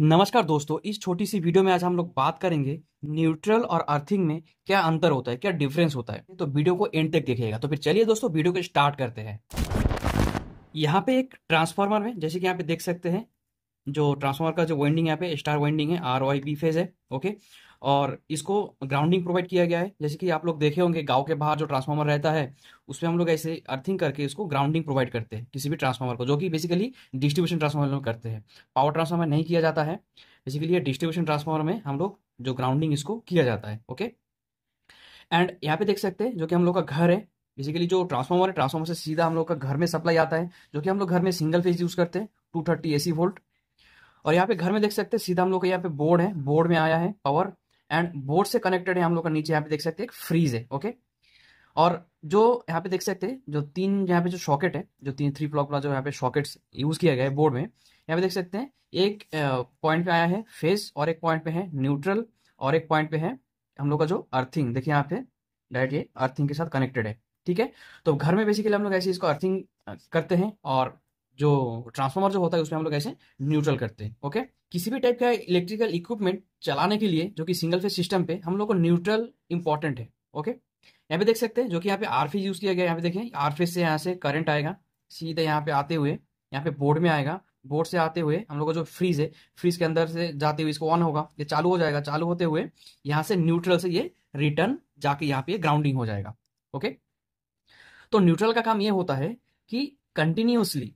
नमस्कार दोस्तों इस छोटी सी वीडियो में आज हम लोग बात करेंगे न्यूट्रल और अर्थिंग में क्या अंतर होता है क्या डिफरेंस होता है तो वीडियो को एंड तक देखिएगा तो फिर चलिए दोस्तों वीडियो को स्टार्ट करते हैं यहाँ पे एक ट्रांसफार्मर है जैसे कि यहाँ पे देख सकते हैं जो ट्रांसफार्मर का जो वाइंडिंग यहाँ पे स्टार वाइंडिंग है आर वाई बी फेज है ओके और इसको ग्राउंडिंग प्रोवाइड किया गया है जैसे कि आप लोग देखे होंगे गांव के बाहर जो ट्रांसफार्मर रहता है उसमें हम लोग ऐसे अर्थिंग करके इसको ग्राउंडिंग प्रोवाइड करते हैं किसी भी ट्रांसफार्मर को जो कि बेसिकली डिस्ट्रीब्यूशन ट्रांसफार्मर में करते हैं पावर ट्रांसफार्मर नहीं किया जाता है बेसिकली ये डिस्ट्रीब्यूशन ट्रांसफार्मर में हम लोग जो ग्राउंडिंग इसको किया जाता है ओके एंड यहाँ पे देख सकते हैं जो कि हम लोग का घर है बेसिकली जो ट्रांसफार्मर है ट्रांसफार्मर से सीधा हम लोग का घर में सप्लाई आता है जो कि हम लोग घर में सिंगल फेज यूज करते हैं टू थर्टी सी वोल्ट और यहाँ पे घर में देख सकते हैं सीधा हम लोग का यहाँ पे बोर्ड है बोर्ड में आया है पावर एंड बोर्ड से कनेक्टेड है हम लोग का नीचे यहाँ पे देख सकते हैं एक फ्रीज है ओके और जो यहाँ पे देख सकते हैं जो तीन यहाँ पे जो शॉकेट है जो तीन थ्री ब्लॉक वाला जो यहाँ पे सॉकेट यूज किया गया है बोर्ड में यहाँ पे देख सकते हैं एक पॉइंट पे आया है फेस और एक पॉइंट पे है न्यूट्रल और एक पॉइंट पे है हम लोग का जो अर्थिंग देखिए यहाँ पे डायरेक्ट ये अर्थिंग के साथ कनेक्टेड है ठीक है तो घर में बेसिकली हम लोग ऐसे इसको अर्थिंग करते हैं और जो ट्रांसफार्मर जो होता है उसमें हम लोग ऐसे न्यूट्रल करते हैं ओके किसी भी टाइप का इलेक्ट्रिकल इक्विपमेंट चलाने के लिए जो कि सिंगल फेज सिस्टम पे हम लोग को न्यूट्रल इंपॉर्टेंट है ओके यहाँ पे देख सकते हैं जो कि यहाँ पे आर फेज यूज किया गया यहाँ पे देखें आर फेज से यहाँ से करंट आएगा सीधे यहाँ पे आते हुए यहाँ पे बोर्ड में आएगा बोर्ड से आते हुए हम लोग का जो फ्रीज है फ्रीज के अंदर से जाते हुए इसको ऑन होगा ये चालू हो जाएगा चालू होते हुए यहाँ से न्यूट्रल से ये रिटर्न जाके यहाँ पे ग्राउंडिंग हो जाएगा ओके तो न्यूट्रल का काम ये होता है कि कंटिन्यूसली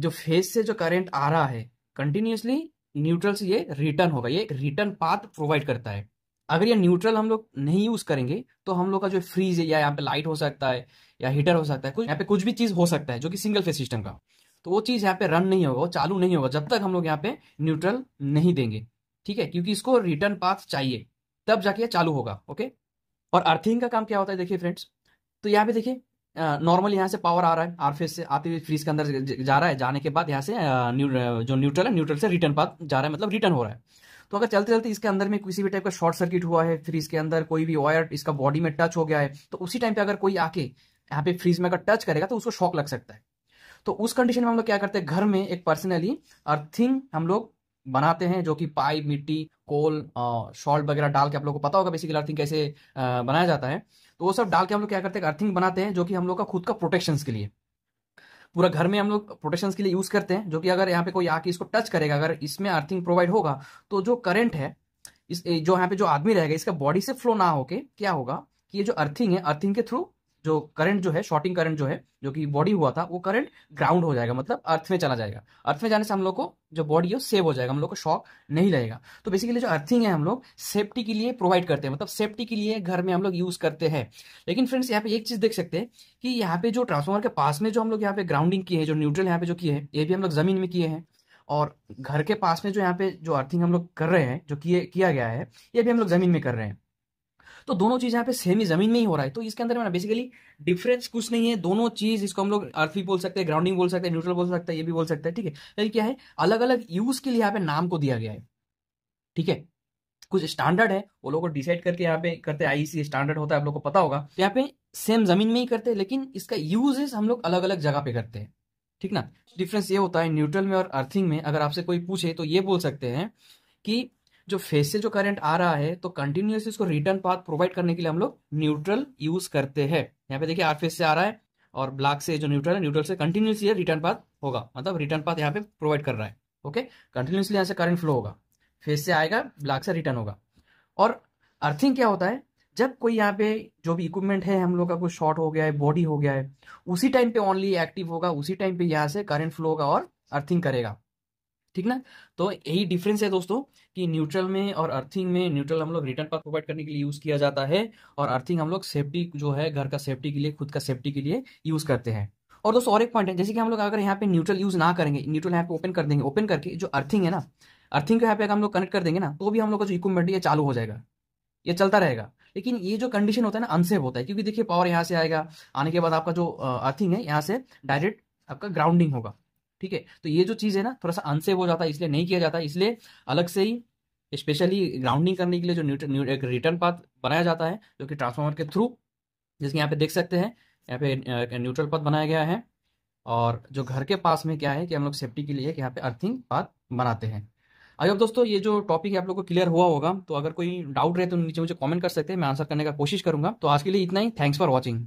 जो फेस से जो करंट आ रहा है कंटिन्यूसली न्यूट्रल से ये रिटर्न होगा ये एक रिटर्न पाथ प्रोवाइड करता है अगर ये न्यूट्रल हम लोग नहीं यूज करेंगे तो हम लोग का जो फ्रीज है या यहाँ पे लाइट हो सकता है या हीटर हो सकता है कुछ यहाँ पे कुछ भी चीज हो सकता है जो कि सिंगल फेज सिस्टम का तो वो चीज यहाँ पे रन नहीं होगा वो चालू नहीं होगा जब तक हम लोग यहाँ पे न्यूट्रल नहीं देंगे ठीक है क्योंकि इसको रिटर्न पाथ चाहिए तब जाके ये चालू होगा ओके और अर्थिंग का काम क्या होता है देखिए फ्रेंड्स तो यहाँ पे देखिए नॉर्मल यहाँ से पावर आ रहा है आर फेस से आते हुए फ्रीज के अंदर जा रहा है जाने के बाद यहाँ से न्यू, जो न्यूट्रल है न्यूट्रल से रिटर्न पाथ जा रहा है मतलब रिटर्न हो रहा है तो अगर चलते चलते इसके अंदर में किसी भी टाइप का शॉर्ट सर्किट हुआ है फ्रीज के अंदर कोई भी वायर इसका बॉडी में टच हो गया है तो उसी टाइम पे अगर कोई आके यहाँ पे फ्रीज में अगर टच करेगा तो उसको शॉक लग सकता है तो उस कंडीशन में हम लोग क्या करते हैं घर में एक पर्सनली अर्थिंग हम लोग बनाते हैं जो कि पाई मिट्टी कोल सॉल्ट वगैरह डाल के आप लोग को पता होगा बेसिकली अर्थिंग कैसे बनाया जाता है तो वो सब डाल के हम लोग क्या करते हैं अर्थिंग बनाते हैं जो कि हम लोग का खुद का प्रोटेक्शन के लिए पूरा घर में हम लोग प्रोटेक्शन के लिए यूज करते हैं जो कि अगर यहाँ पे कोई आके इसको टच करेगा अगर इसमें अर्थिंग प्रोवाइड होगा तो जो करंट है इस जो यहाँ पे जो आदमी रहेगा इसका बॉडी से फ्लो ना होके क्या होगा कि ये जो अर्थिंग है अर्थिंग के थ्रू जो करंट जो है शॉर्टिंग करंट जो है जो कि बॉडी हुआ था वो करंट ग्राउंड हो जाएगा मतलब अर्थ में चला जाएगा अर्थ में जाने से हम लोग को जो बॉडी है वो सेव हो जाएगा हम लोग को शॉक नहीं लगेगा तो बेसिकली जो अर्थिंग है हम लोग सेफ्टी के लिए प्रोवाइड करते हैं मतलब सेफ्टी के लिए घर में हम लोग यूज करते हैं लेकिन फ्रेंड्स यहाँ पे एक चीज देख सकते हैं कि यहाँ पे जो ट्रांसफॉर्मर के पास में जो हम लोग यहाँ पे ग्राउंडिंग किए हैं जो न्यूट्रल यहाँ पे जो किए हैं ये भी हम लोग जमीन में किए हैं और घर के पास में जो यहाँ पे जो अर्थिंग हम लोग कर रहे हैं जो किए किया गया है ये भी हम लोग जमीन में कर रहे हैं तो दोनों चीज यहाँ पे सेम ही जमीन में ही हो रहा है तो इसके अंदर बेसिकली डिफरेंस कुछ नहीं है दोनों चीज इसको हम लोग अर्थ भी बोल सकते हैं ग्राउंडिंग बोल सकते हैं न्यूट्रल बोल सकते हैं ये भी बोल सकते हैं ठीक है क्या है अलग अलग यूज के लिए यहाँ पे नाम को दिया गया है ठीक है कुछ स्टैंडर्ड है वो लोग डिसाइड करके यहाँ पे करते हैं आईसी स्टैंडर्ड e होता है आप लोग को पता होगा तो यहाँ पे सेम जमीन में ही करते हैं लेकिन इसका यूजेस हम लोग अलग अलग जगह पे करते हैं ठीक ना डिफरेंस ये होता है न्यूट्रल में और अर्थिंग में अगर आपसे कोई पूछे तो ये बोल सकते हैं कि जो फेस से जो करंट आ रहा है तो कंटिन्यूस इसको रिटर्न पाथ प्रोवाइड करने के लिए हम लोग न्यूट्रल यूज करते हैं यहाँ पे देखिए आर फेस से आ रहा है और ब्लैक से जो न्यूट्रल है न्यूट्रल से कंटिन्यूस ये रिटर्न पाथ होगा मतलब रिटर्न पाथ यहाँ पे प्रोवाइड कर रहा है ओके कंटिन्यूसली यहाँ से करंट फ्लो होगा फेस से आएगा ब्लैक से रिटर्न होगा और अर्थिंग क्या होता है जब कोई यहाँ पे जो भी इक्विपमेंट है हम लोग का कोई शॉर्ट हो गया है बॉडी हो गया है उसी टाइम पे ओनली एक्टिव होगा उसी टाइम पे यहाँ से करंट फ्लो होगा और अर्थिंग करेगा ठीक ना तो यही डिफरेंस है दोस्तों कि न्यूट्रल में और अर्थिंग में न्यूट्रल हम लोग रिटर्न पाथ प्रोवाइड करने के लिए यूज़ किया जाता है और अर्थिंग हम लोग सेफ्टी जो है घर का सेफ्टी के लिए खुद का सेफ्टी के लिए यूज़ करते हैं और दोस्तों और एक पॉइंट है जैसे कि हम लोग अगर यहाँ पे न्यूट्रल यूज़ ना करेंगे न्यूट्रल यहाँ पे ओपन कर देंगे ओपन करके जो अर्थिंग है ना अर्थिंग को यहाँ पे अगर हम लोग कनेक्ट कर देंगे ना तो भी हम लोग का जो इक्विपमेंट ये चालू हो जाएगा ये चलता रहेगा लेकिन ये जो कंडीशन होता है ना अनसेफ होता है क्योंकि देखिए पावर यहाँ से आएगा आने के बाद आपका जो अर्थिंग है यहाँ से डायरेक्ट आपका ग्राउंडिंग होगा ठीक है तो ये जो चीज़ है ना थोड़ा सा अनसेव हो जाता है इसलिए नहीं किया जाता इसलिए अलग से ही स्पेशली ग्राउंडिंग करने के लिए जो एक रिटर्न पाथ बनाया जाता है जो कि ट्रांसफार्मर के थ्रू जिसके यहाँ पे देख सकते हैं यहाँ पे न्यूट्रल पाथ बनाया गया है और जो घर के पास में क्या है कि हम लोग सेफ्टी के लिए यहाँ पे अर्थिंग पाथ बनाते हैं आई दोस्तों ये जो टॉपिक है आप लोग को क्लियर हुआ होगा तो अगर कोई डाउट रहे तो नीचे मुझे कमेंट कर सकते हैं मैं आंसर करने का कोशिश करूंगा तो आज के लिए इतना ही थैंक्स फॉर वॉचिंग